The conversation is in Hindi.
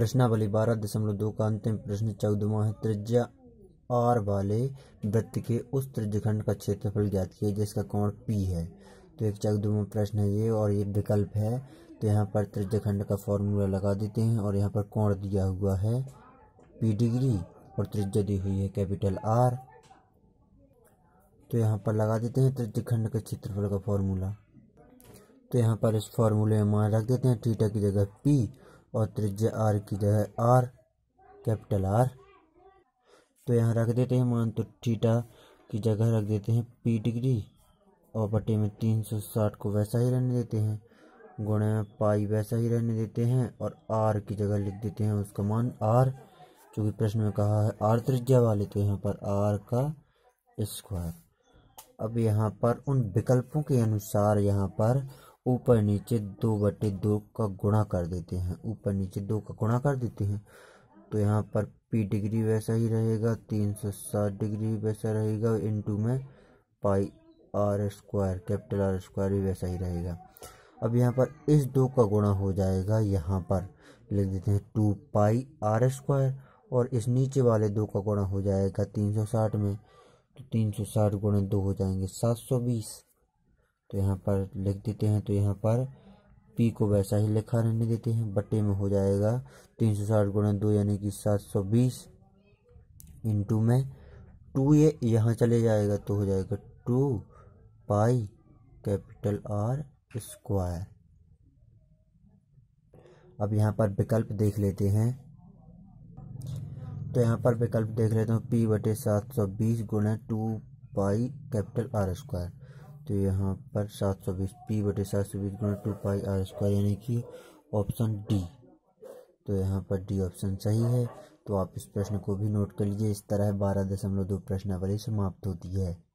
प्रश्नावली बारह दशमलव दो का अंतिम प्रश्न चौदहवा है त्रिज्या आर वाले वृत्त के उस त्रिज्यखंड का क्षेत्रफल ज्ञात किया जिसका कोण पी है तो एक चौदहवा प्रश्न है ये और ये विकल्प है तो यहाँ पर त्रिज्यखंड का फॉर्मूला लगा देते हैं और यहाँ पर कोण दिया हुआ है पी डिग्री और त्रिज्या दी हुई है कैपिटल आर तो यहाँ पर लगा देते हैं त्रिज्यखंड के क्षेत्रफल का फॉर्मूला तो यहाँ पर इस फॉर्मूले में रख देते हैं थीटा की जगह पी और त्रिज्या आर की जगह आर कैपिटल आर तो यहाँ रख देते हैं मान तो थीटा की जगह रख देते हैं पी डिग्री और बटे में तीन सौ साठ को वैसा ही रहने देते हैं गुणे में पाई वैसा ही रहने देते हैं और आर की जगह लिख देते हैं उसका मान आर चूँकि प्रश्न में कहा है आर त्रिज्या वाले तो यहाँ पर आर का स्क्वायर अब यहाँ पर उन विकल्पों के अनुसार यहाँ पर ऊपर नीचे दो बटे दो का गुणा कर देते हैं ऊपर नीचे दो का गुणा कर देते हैं तो यहाँ पर पी डिग्री वैसा ही रहेगा तीन सौ साठ डिग्री वैसा रहेगा इनटू में pi R square capital R square भी वैसा ही रहेगा अब यहाँ पर इस दो का गुणा हो जाएगा यहाँ पर लिख देते हैं टू पाई आर स्क्वायर और इस नीचे वाले दो का गुणा हो जाएगा तीन सौ साठ में तो तीन सौ साठ गुणे दो हो जाएंगे सात सौ बीस तो यहाँ पर लिख देते हैं तो यहाँ पर पी को वैसा ही लिखा रहने देते हैं बटे में हो जाएगा तीन सौ साठ गुणा दो यानी कि सात सौ बीस इंटू में टू ये यहाँ चले जाएगा तो हो जाएगा two pi capital R square अब यहाँ पर विकल्प देख लेते हैं तो यहाँ पर विकल्प देख लेते हूँ पी बटे सात सौ बीस गुणा two pi capital R square तो यहाँ पर सात सौ बीस पी बटे सात सौ बीस गुना टू पाई आर स्क्वायर यानी कि ऑप्शन डी तो यहाँ पर डी ऑप्शन सही है तो आप इस प्रश्न को भी नोट कर लीजिए इस तरह बारह दशमलव दो प्रश्नावली समाप्त होती है